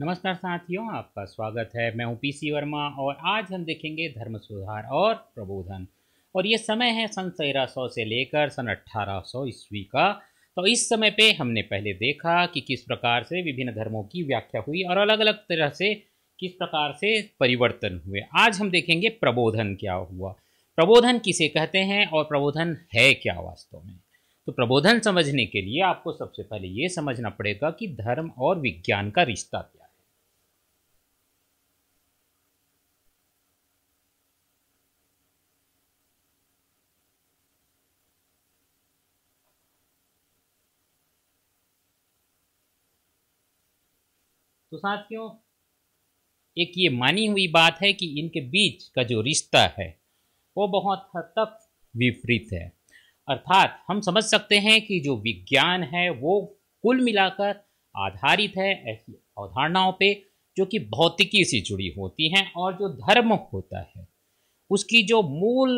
नमस्कार साथियों आपका स्वागत है मैं हूं पीसी वर्मा और आज हम देखेंगे धर्म सुधार और प्रबोधन और ये समय है सन तेरह सौ से लेकर सन अट्ठारह सौ ईस्वी का तो इस समय पे हमने पहले देखा कि किस प्रकार से विभिन्न धर्मों की व्याख्या हुई और अलग अलग तरह से किस प्रकार से परिवर्तन हुए आज हम देखेंगे प्रबोधन क्या हुआ प्रबोधन किसे कहते हैं और प्रबोधन है क्या वास्तव में तो प्रबोधन समझने के लिए आपको सबसे पहले ये समझना पड़ेगा कि धर्म और विज्ञान का रिश्ता क्या तो साथियों एक ये मानी हुई बात है कि इनके बीच का जो रिश्ता है वो बहुत हद तक विपरीत है अर्थात हम समझ सकते हैं कि जो विज्ञान है वो कुल मिलाकर आधारित है ऐसी अवधारणाओं पे जो कि भौतिकी से जुड़ी होती हैं और जो धर्म होता है उसकी जो मूल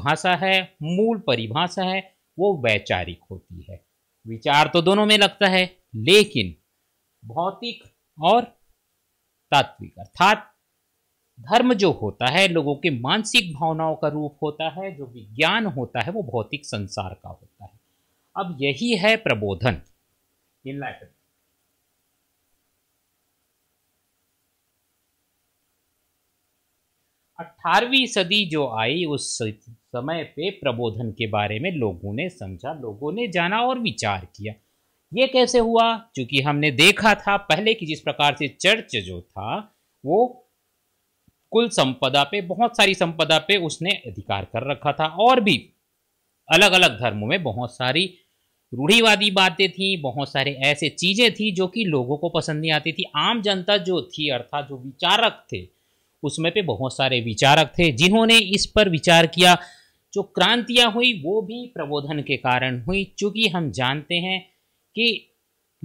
भाषा है मूल परिभाषा है वो वैचारिक होती है विचार तो दोनों में लगता है लेकिन भौतिक और तात्विक अर्थात धर्म जो होता है लोगों के मानसिक भावनाओं का रूप होता है जो विज्ञान होता है वो भौतिक संसार का होता है अब यही है प्रबोधन इन लैटिन अठारहवीं सदी जो आई उस समय पे प्रबोधन के बारे में लोगों ने समझा लोगों ने जाना और विचार किया ये कैसे हुआ क्योंकि हमने देखा था पहले कि जिस प्रकार से चर्च जो था वो कुल संपदा पे बहुत सारी संपदा पे उसने अधिकार कर रखा था और भी अलग अलग धर्मों में बहुत सारी रूढ़ीवादी बातें थी बहुत सारे ऐसे चीज़ें थी जो कि लोगों को पसंद नहीं आती थी आम जनता जो थी अर्थात जो विचारक थे उसमें पे बहुत सारे विचारक थे जिन्होंने इस पर विचार किया जो क्रांतियां हुई वो भी प्रबोधन के कारण हुई चूंकि हम जानते हैं कि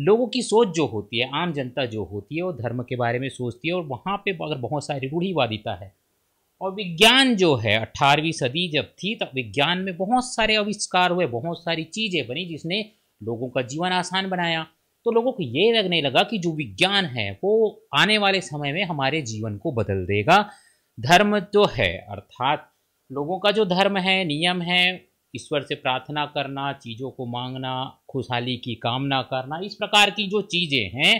लोगों की सोच जो होती है आम जनता जो होती है वो धर्म के बारे में सोचती है और वहाँ पे अगर बहुत सारी रूढ़ीवादिता है और विज्ञान जो है अट्ठारहवीं सदी जब थी तब विज्ञान में बहुत सारे आविष्कार हुए बहुत सारी चीज़ें बनी जिसने लोगों का जीवन आसान बनाया तो लोगों को ये लगने लगा कि जो विज्ञान है वो आने वाले समय में हमारे जीवन को बदल देगा धर्म जो तो है अर्थात लोगों का जो धर्म है नियम है ईश्वर से प्रार्थना करना चीज़ों को मांगना खुशहाली की कामना करना इस प्रकार की जो चीज़ें हैं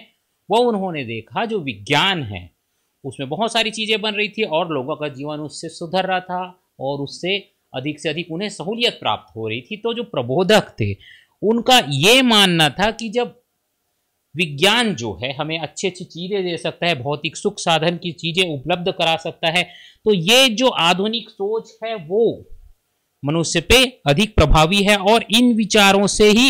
वो उन्होंने देखा जो विज्ञान है उसमें बहुत सारी चीज़ें बन रही थी और लोगों का जीवन उससे सुधर रहा था और उससे अधिक से अधिक उन्हें सहूलियत प्राप्त हो रही थी तो जो प्रबोधक थे उनका ये मानना था कि जब विज्ञान जो है हमें अच्छी अच्छी चीज़ें दे सकता है भौतिक सुख साधन की चीज़ें उपलब्ध करा सकता है तो ये जो आधुनिक सोच है वो मनुष्य पे अधिक प्रभावी है और इन विचारों से ही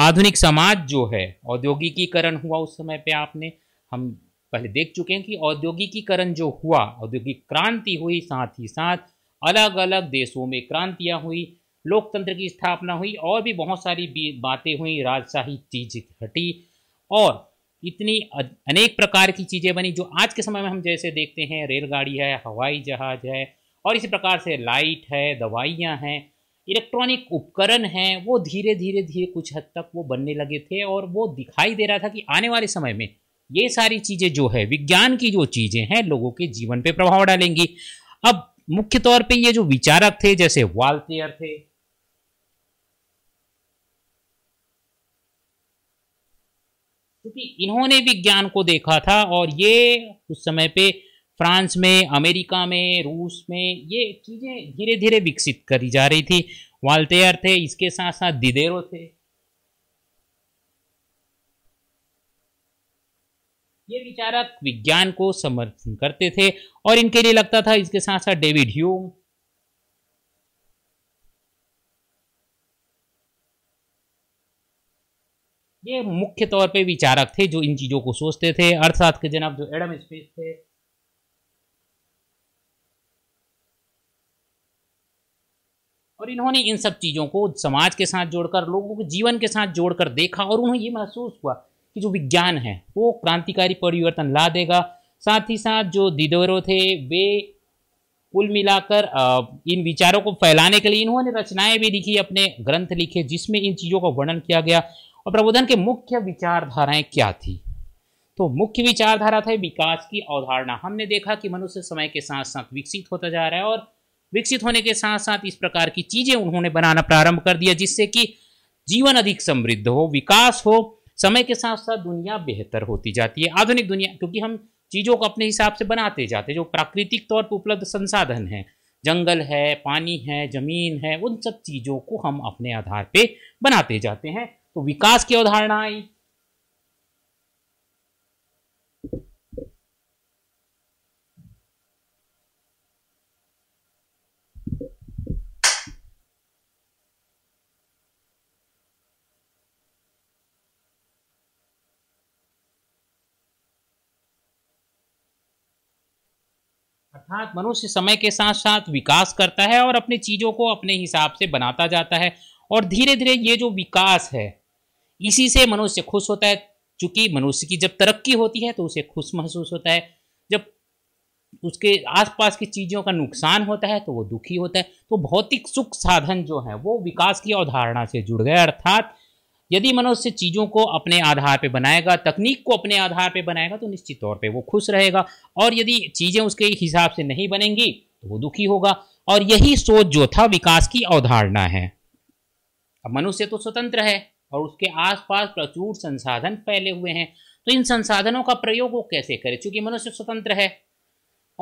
आधुनिक समाज जो है औद्योगिकीकरण हुआ उस समय पे आपने हम पहले देख चुके हैं कि औद्योगिकीकरण जो हुआ औद्योगिक क्रांति हुई साथ ही साथ अलग अलग देशों में क्रांतियां हुई लोकतंत्र की स्थापना हुई और भी बहुत सारी बातें हुई राजशाही चीज हटी और इतनी अनेक प्रकार की चीज़ें बनी जो आज के समय में हम जैसे देखते हैं रेलगाड़ी है हवाई जहाज है और इसी प्रकार से लाइट है दवाइयाँ हैं इलेक्ट्रॉनिक उपकरण हैं वो धीरे धीरे धीरे कुछ हद तक वो बनने लगे थे और वो दिखाई दे रहा था कि आने वाले समय में ये सारी चीज़ें जो है विज्ञान की जो चीज़ें हैं लोगों के जीवन पे प्रभाव डालेंगी अब मुख्य तौर पे ये जो विचारक थे जैसे वाल्तेयर थे क्योंकि इन्होंने विज्ञान को देखा था और ये उस समय पे फ्रांस में अमेरिका में रूस में ये चीज़ें धीरे धीरे विकसित करी जा रही थी वालतेयर थे इसके साथ साथ दिदेरो थे ये विचारक विज्ञान को समर्थन करते थे और इनके लिए लगता था इसके साथ साथ डेविड ह्यूम ये मुख्य तौर पे विचारक थे जो इन चीज़ों को सोचते थे अर्थशास्त्र के जनाब जो एडम स्पेस थे और इन्होंने इन सब चीज़ों को समाज के साथ जोड़कर लोगों के जीवन के साथ जोड़कर देखा और उन्हें ये महसूस हुआ कि जो विज्ञान है वो क्रांतिकारी परिवर्तन ला देगा साथ ही साथ जो दिदोरो थे वे कुल मिलाकर इन विचारों को फैलाने के लिए इन्होंने रचनाएं भी लिखी अपने ग्रंथ लिखे जिसमें इन चीज़ों का वर्णन किया गया और प्रबोधन के मुख्य विचारधाराएं क्या थी तो मुख्य विचारधारा था विकास की अवधारणा हमने देखा कि मनुष्य समय के साथ साथ विकसित होता जा रहा है और विकसित होने के साथ साथ इस प्रकार की चीज़ें उन्होंने बनाना प्रारंभ कर दिया जिससे कि जीवन अधिक समृद्ध हो विकास हो समय के साथ साथ दुनिया बेहतर होती जाती है आधुनिक दुनिया क्योंकि हम चीज़ों को अपने हिसाब से बनाते जाते जो प्राकृतिक तौर पर उपलब्ध संसाधन है जंगल है पानी है ज़मीन है उन सब चीज़ों को हम अपने आधार पर बनाते जाते हैं तो विकास की अवधारणा आई अर्थात मनुष्य समय के साथ साथ विकास करता है और अपनी चीज़ों को अपने हिसाब से बनाता जाता है और धीरे धीरे ये जो विकास है इसी से मनुष्य खुश होता है चूँकि मनुष्य की जब तरक्की होती है तो उसे खुश महसूस होता है जब उसके आसपास की चीज़ों का नुकसान होता है तो वो दुखी होता है तो भौतिक सुख साधन जो है वो विकास की अवधारणा से जुड़ गए अर्थात यदि मनुष्य चीज़ों को अपने आधार पर बनाएगा तकनीक को अपने आधार पर बनाएगा तो निश्चित तौर पर वो खुश रहेगा और यदि चीज़ें उसके हिसाब से नहीं बनेंगी तो वो दुखी होगा और यही सोच जो था विकास की अवधारणा है अब मनुष्य तो स्वतंत्र है और उसके आसपास प्रचुर संसाधन फैले हुए हैं तो इन संसाधनों का प्रयोग वो कैसे करे क्योंकि मनुष्य स्वतंत्र है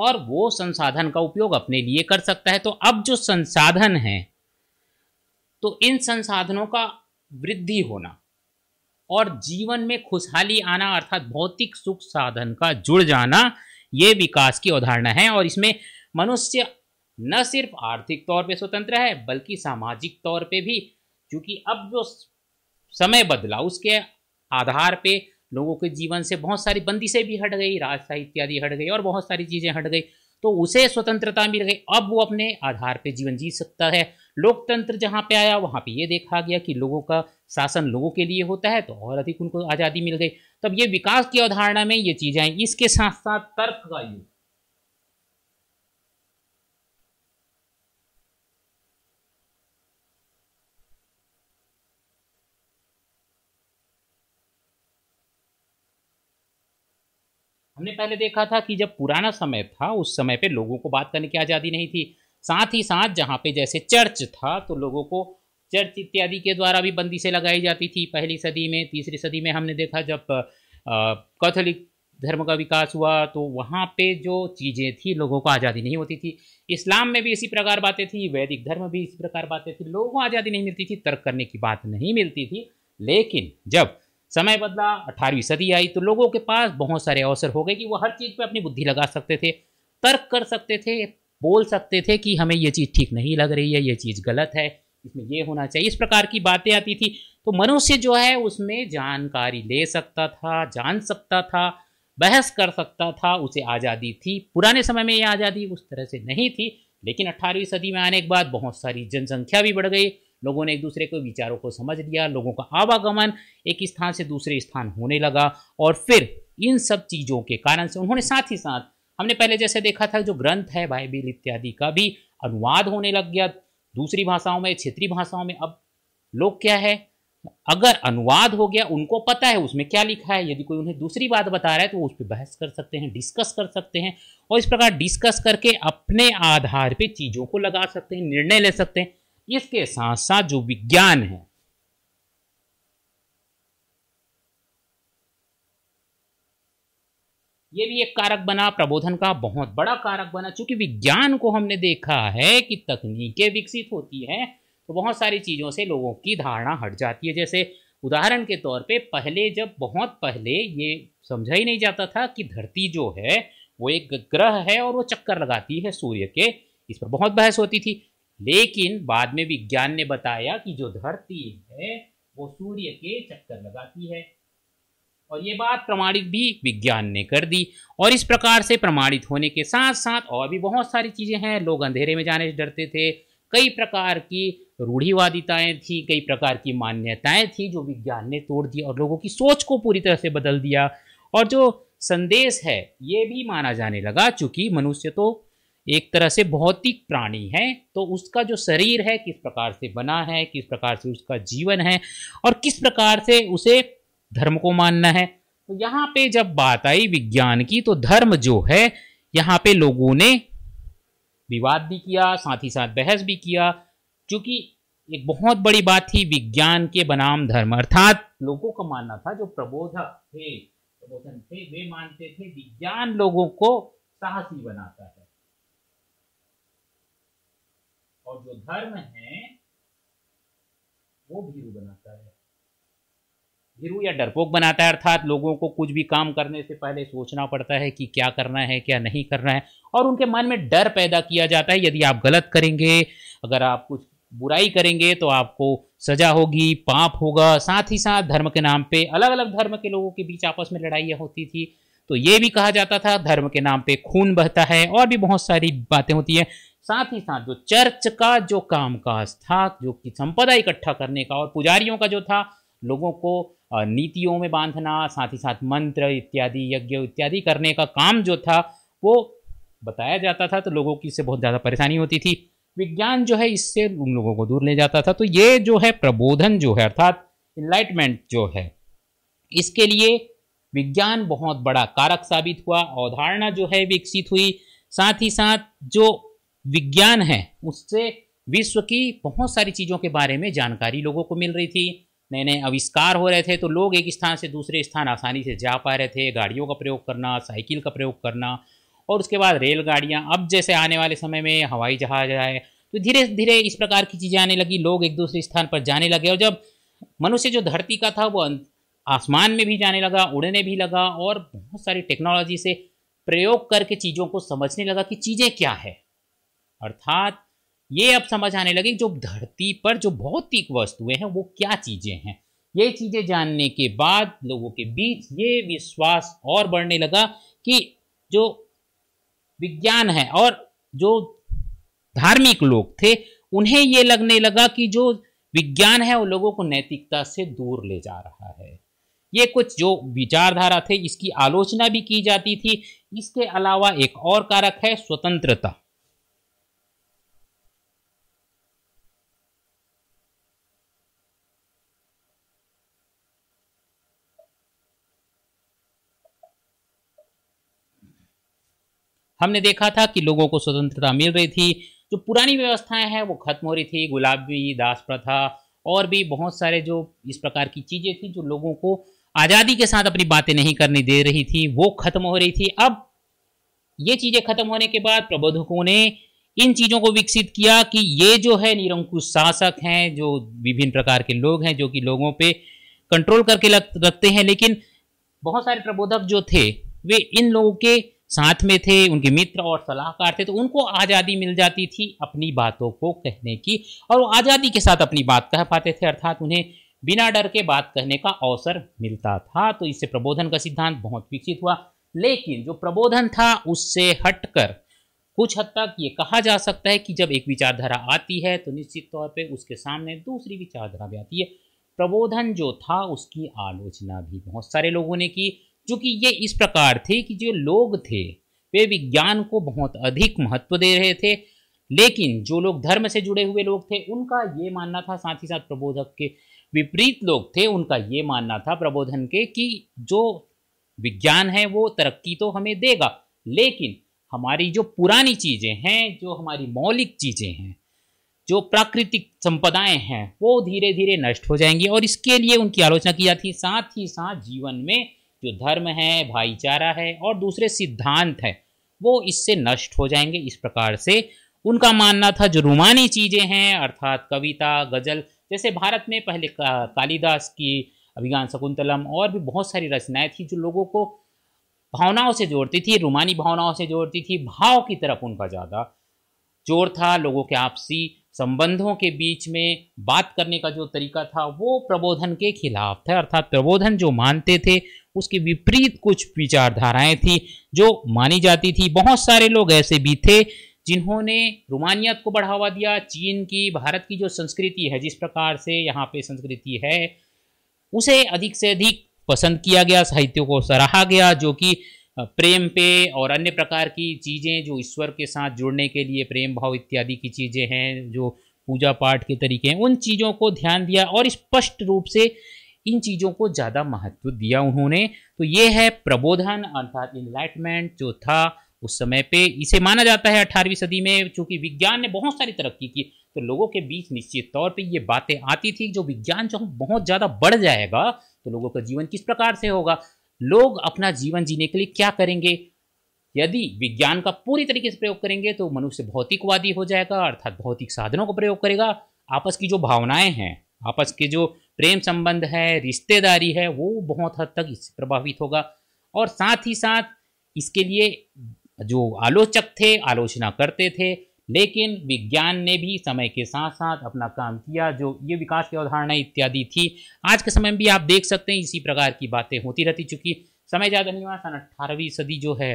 और वो संसाधन का उपयोग अपने लिए कर सकता है तो अब जो संसाधन हैं तो इन संसाधनों का वृद्धि होना और जीवन में खुशहाली आना अर्थात भौतिक सुख साधन का जुड़ जाना ये विकास की अवधारणा है और इसमें मनुष्य न सिर्फ आर्थिक तौर पे स्वतंत्र है बल्कि सामाजिक तौर पे भी क्योंकि अब जो समय बदला उसके आधार पे लोगों के जीवन से बहुत सारी बंदिशें भी हट गई राजशाह इत्यादि हट गई और बहुत सारी चीज़ें हट गई तो उसे स्वतंत्रता मिल गई अब वो अपने आधार पे जीवन जी सकता है लोकतंत्र जहाँ पे आया वहाँ पे ये देखा गया कि लोगों का शासन लोगों के लिए होता है तो और अधिक उनको आज़ादी मिल गई तब ये विकास की अवधारणा में ये चीज़ आई इसके साथ साथ तर्क का युग हमने पहले देखा था कि जब पुराना समय था उस समय पे लोगों को बात करने की आज़ादी नहीं थी साथ ही साथ जहाँ पे जैसे चर्च था तो लोगों को चर्च इत्यादि के द्वारा भी बंदिशें लगाई जाती थी पहली सदी में तीसरी सदी में हमने देखा जब कैथोलिक धर्म का विकास हुआ तो वहाँ पे जो चीज़ें थी लोगों को आज़ादी नहीं होती थी इस्लाम में भी इसी प्रकार बातें थी वैदिक धर्म भी इसी प्रकार बातें थी लोगों को आज़ादी नहीं मिलती थी तर्क करने की बात नहीं मिलती थी लेकिन जब समय बदला अठारहवीं सदी आई तो लोगों के पास बहुत सारे अवसर हो गए कि वो हर चीज़ पर अपनी बुद्धि लगा सकते थे तर्क कर सकते थे बोल सकते थे कि हमें ये चीज़ ठीक नहीं लग रही है ये चीज़ गलत है इसमें ये होना चाहिए इस प्रकार की बातें आती थी तो मनुष्य जो है उसमें जानकारी ले सकता था जान सकता था बहस कर सकता था उसे आज़ादी थी पुराने समय में ये आज़ादी उस तरह से नहीं थी लेकिन अट्ठारहवीं सदी में आने के बाद बहुत सारी जनसंख्या भी बढ़ गई लोगों ने एक दूसरे के विचारों को समझ लिया लोगों का आवागमन एक स्थान से दूसरे स्थान होने लगा और फिर इन सब चीज़ों के कारण से उन्होंने साथ ही साथ हमने पहले जैसे देखा था जो ग्रंथ है बाइबिल इत्यादि का भी अनुवाद होने लग गया दूसरी भाषाओं में क्षेत्रीय भाषाओं में अब लोग क्या है अगर अनुवाद हो गया उनको पता है उसमें क्या लिखा है यदि कोई उन्हें दूसरी बात बता रहा है तो वो उस पर बहस कर सकते हैं डिस्कस कर सकते हैं और इस प्रकार डिस्कस करके अपने आधार पे चीज़ों को लगा सकते हैं निर्णय ले सकते हैं इसके साथ साथ जो विज्ञान है ये भी एक कारक बना प्रबोधन का बहुत बड़ा कारक बना चूंकि विज्ञान को हमने देखा है कि तकनीकें विकसित होती हैं तो बहुत सारी चीज़ों से लोगों की धारणा हट जाती है जैसे उदाहरण के तौर पे पहले जब बहुत पहले ये समझा ही नहीं जाता था कि धरती जो है वो एक ग्रह है और वो चक्कर लगाती है सूर्य के इस पर बहुत बहस होती थी लेकिन बाद में विज्ञान ने बताया कि जो धरती है वो सूर्य के चक्कर लगाती है और ये बात प्रमाणित भी विज्ञान ने कर दी और इस प्रकार से प्रमाणित होने के साथ साथ और भी बहुत सारी चीज़ें हैं लोग अंधेरे में जाने से डरते थे कई प्रकार की रूढ़िवादिताएं थी कई प्रकार की मान्यताएं थी जो विज्ञान ने तोड़ दी और लोगों की सोच को पूरी तरह से बदल दिया और जो संदेश है ये भी माना जाने लगा चूँकि मनुष्य तो एक तरह से भौतिक प्राणी है तो उसका जो शरीर है किस प्रकार से बना है किस प्रकार से उसका जीवन है और किस प्रकार से उसे धर्म को मानना है तो यहाँ पे जब बात आई विज्ञान की तो धर्म जो है यहाँ पे लोगों ने विवाद भी किया साथ ही साथ बहस भी किया क्योंकि एक बहुत बड़ी बात थी विज्ञान के बनाम धर्म अर्थात लोगों का मानना था जो प्रबोधक थे प्रबोधन थे वे मानते थे विज्ञान लोगों को साहसी बनाता है और जो धर्म है वो भीरू बनाता है भीरू या डरपोक बनाता है अर्थात लोगों को कुछ भी काम करने से पहले सोचना पड़ता है कि क्या करना है क्या नहीं करना है और उनके मन में डर पैदा किया जाता है यदि आप गलत करेंगे अगर आप कुछ बुराई करेंगे तो आपको सजा होगी पाप होगा साथ ही साथ धर्म के नाम पे अलग अलग धर्म के लोगों के बीच आपस में लड़ाइयाँ होती थी तो ये भी कहा जाता था धर्म के नाम पे खून बहता है और भी बहुत सारी बातें होती हैं साथ ही साथ जो चर्च का जो कामकाज था जो कि संपदा इकट्ठा करने का और पुजारियों का जो था लोगों को नीतियों में बांधना साथ ही साथ मंत्र इत्यादि यज्ञ इत्यादि करने का काम जो था वो बताया जाता था तो लोगों की इससे बहुत ज़्यादा परेशानी होती थी विज्ञान जो है इससे उन लोगों को दूर ले जाता था तो ये जो है प्रबोधन जो है अर्थात इनलाइटमेंट जो है इसके लिए विज्ञान बहुत बड़ा कारक साबित हुआ अवधारणा जो है विकसित हुई साथ ही साथ जो विज्ञान है उससे विश्व की बहुत सारी चीज़ों के बारे में जानकारी लोगों को मिल रही थी नए नए आविष्कार हो रहे थे तो लोग एक स्थान से दूसरे स्थान आसानी से जा पा रहे थे गाड़ियों का प्रयोग करना साइकिल का प्रयोग करना और उसके बाद रेलगाड़ियाँ अब जैसे आने वाले समय में हवाई जहाज आए तो धीरे धीरे इस प्रकार की चीज़ें आने लगी लोग एक दूसरे स्थान पर जाने लगे और जब मनुष्य जो धरती का था वो आसमान में भी जाने लगा उड़ने भी लगा और बहुत सारी टेक्नोलॉजी से प्रयोग करके चीज़ों को समझने लगा कि चीज़ें क्या है अर्थात ये अब समझ आने लगे जो धरती पर जो भौतिक वस्तुएं हैं वो क्या चीज़ें हैं ये चीज़ें जानने के बाद लोगों के बीच ये विश्वास और बढ़ने लगा कि जो विज्ञान है और जो धार्मिक लोग थे उन्हें ये लगने लगा कि जो विज्ञान है वो लोगों को नैतिकता से दूर ले जा रहा है ये कुछ जो विचारधारा थे इसकी आलोचना भी की जाती थी इसके अलावा एक और कारक है स्वतंत्रता हमने देखा था कि लोगों को स्वतंत्रता मिल रही थी जो पुरानी व्यवस्थाएं हैं वो खत्म हो रही थी गुलाबी दास प्रथा और भी बहुत सारे जो इस प्रकार की चीज़ें थी जो लोगों को आज़ादी के साथ अपनी बातें नहीं करने दे रही थी वो खत्म हो रही थी अब ये चीज़ें खत्म होने के बाद प्रबोधकों ने इन चीज़ों को विकसित किया कि ये जो है निरंकुश शासक हैं जो विभिन्न प्रकार के लोग हैं जो कि लोगों पे कंट्रोल करके रखते हैं लेकिन बहुत सारे प्रबोधक जो थे वे इन लोगों के साथ में थे उनके मित्र और सलाहकार थे तो उनको आज़ादी मिल जाती थी अपनी बातों को कहने की और वो आज़ादी के साथ अपनी बात कह पाते थे अर्थात उन्हें बिना डर के बात कहने का अवसर मिलता था तो इससे प्रबोधन का सिद्धांत बहुत विकसित हुआ लेकिन जो प्रबोधन था उससे हटकर कुछ हद तक ये कहा जा सकता है कि जब एक विचारधारा आती है तो निश्चित तौर पर उसके सामने दूसरी विचारधारा भी आती है प्रबोधन जो था उसकी आलोचना भी बहुत सारे लोगों ने की क्योंकि ये इस प्रकार थे कि जो लोग थे वे विज्ञान को बहुत अधिक महत्व दे रहे थे लेकिन जो लोग धर्म से जुड़े हुए लोग थे उनका ये मानना था साथ ही साथ प्रबोधक के विपरीत लोग थे उनका ये मानना था प्रबोधन के कि जो विज्ञान है वो तरक्की तो हमें देगा लेकिन हमारी जो पुरानी चीज़ें हैं जो हमारी मौलिक चीज़ें हैं जो प्राकृतिक संपदाएं हैं वो धीरे धीरे नष्ट हो जाएंगी और इसके लिए उनकी आलोचना की जाती है साथ ही साथ जीवन में जो धर्म है भाईचारा है और दूसरे सिद्धांत है वो इससे नष्ट हो जाएंगे इस प्रकार से उनका मानना था जो रूमानी चीज़ें हैं अर्थात कविता गज़ल जैसे भारत में पहले का, कालिदास की अभिज्ञान शकुंतलम और भी बहुत सारी रचनाएं थी जो लोगों को भावनाओं से जोड़ती थी रूमानी भावनाओं से जोड़ती थी भाव की तरफ उनका ज़्यादा जोर था लोगों के आपसी संबंधों के बीच में बात करने का जो तरीका था वो प्रबोधन के खिलाफ था अर्थात प्रबोधन जो मानते थे उसके विपरीत कुछ विचारधाराएं थी जो मानी जाती थी बहुत सारे लोग ऐसे भी थे जिन्होंने रोमानियत को बढ़ावा दिया चीन की भारत की जो संस्कृति है जिस प्रकार से यहाँ पे संस्कृति है उसे अधिक से अधिक पसंद किया गया साहित्य को सराहा गया जो कि प्रेम पे और अन्य प्रकार की चीज़ें जो ईश्वर के साथ जुड़ने के लिए प्रेम भाव इत्यादि की चीज़ें हैं जो पूजा पाठ के तरीके हैं उन चीज़ों को ध्यान दिया और स्पष्ट रूप से इन चीज़ों को ज़्यादा महत्व दिया उन्होंने तो ये है प्रबोधन अर्थात इनलाइटमेंट जो था उस समय पे इसे माना जाता है 18वीं सदी में चूंकि विज्ञान ने बहुत सारी तरक्की की तो लोगों के बीच निश्चित तौर पे ये बातें आती थी जो विज्ञान जब बहुत ज़्यादा बढ़ जाएगा तो लोगों का जीवन किस प्रकार से होगा लोग अपना जीवन जीने के लिए क्या करेंगे यदि विज्ञान का पूरी तरीके से प्रयोग करेंगे तो मनुष्य भौतिकवादी हो जाएगा अर्थात भौतिक साधनों का प्रयोग करेगा आपस की जो भावनाएं हैं आपस के जो प्रेम संबंध है रिश्तेदारी है वो बहुत हद तक इससे प्रभावित होगा और साथ ही साथ इसके लिए जो आलोचक थे आलोचना करते थे लेकिन विज्ञान ने भी समय के साथ साथ अपना काम किया जो ये विकास की अवधारणा इत्यादि थी आज के समय में भी आप देख सकते हैं इसी प्रकार की बातें होती रहती चूंकि समय ज़्यादा नहीं हुआ सन अट्ठारहवीं सदी जो है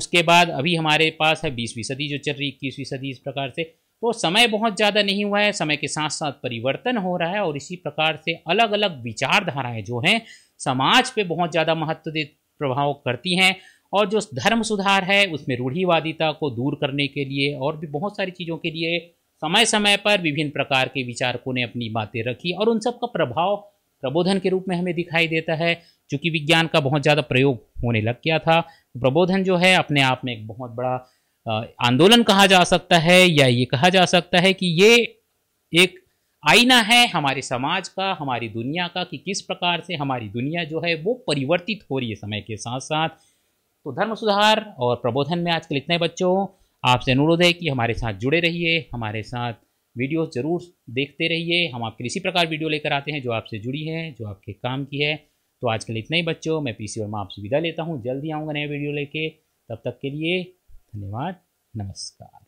उसके बाद अभी हमारे पास है बीसवीं सदी जो चल रही इक्कीसवीं सदी इस प्रकार से तो समय बहुत ज़्यादा नहीं हुआ है समय के साथ साथ परिवर्तन हो रहा है और इसी प्रकार से अलग अलग विचारधाराएं जो हैं समाज पे बहुत ज़्यादा महत्व प्रभाव करती हैं और जो धर्म सुधार है उसमें रूढ़िवादिता को दूर करने के लिए और भी बहुत सारी चीज़ों के लिए समय समय पर विभिन्न प्रकार के विचारकों ने अपनी बातें रखी और उन सब का प्रभाव प्रबोधन के रूप में हमें दिखाई देता है चूँकि विज्ञान का बहुत ज़्यादा प्रयोग होने लग गया था तो प्रबोधन जो है अपने आप में एक बहुत बड़ा आंदोलन कहा जा सकता है या ये कहा जा सकता है कि ये एक आईना है हमारे समाज का हमारी दुनिया का कि किस प्रकार से हमारी दुनिया जो है वो परिवर्तित हो रही है समय के साथ साथ तो धर्म सुधार और प्रबोधन में आजकल इतने बच्चों आपसे अनुरोध है कि हमारे साथ जुड़े रहिए हमारे साथ वीडियो ज़रूर देखते रहिए हम आपके इसी प्रकार वीडियो लेकर आते हैं जो आपसे जुड़ी है जो आपके काम की है तो आजकल इतने इतना ही बच्चों मैं पी सी वर्मा आपसे विदा लेता हूँ जल्दी आऊँगा नए वीडियो लेके तब तक के लिए धन्यवाद नमस्कार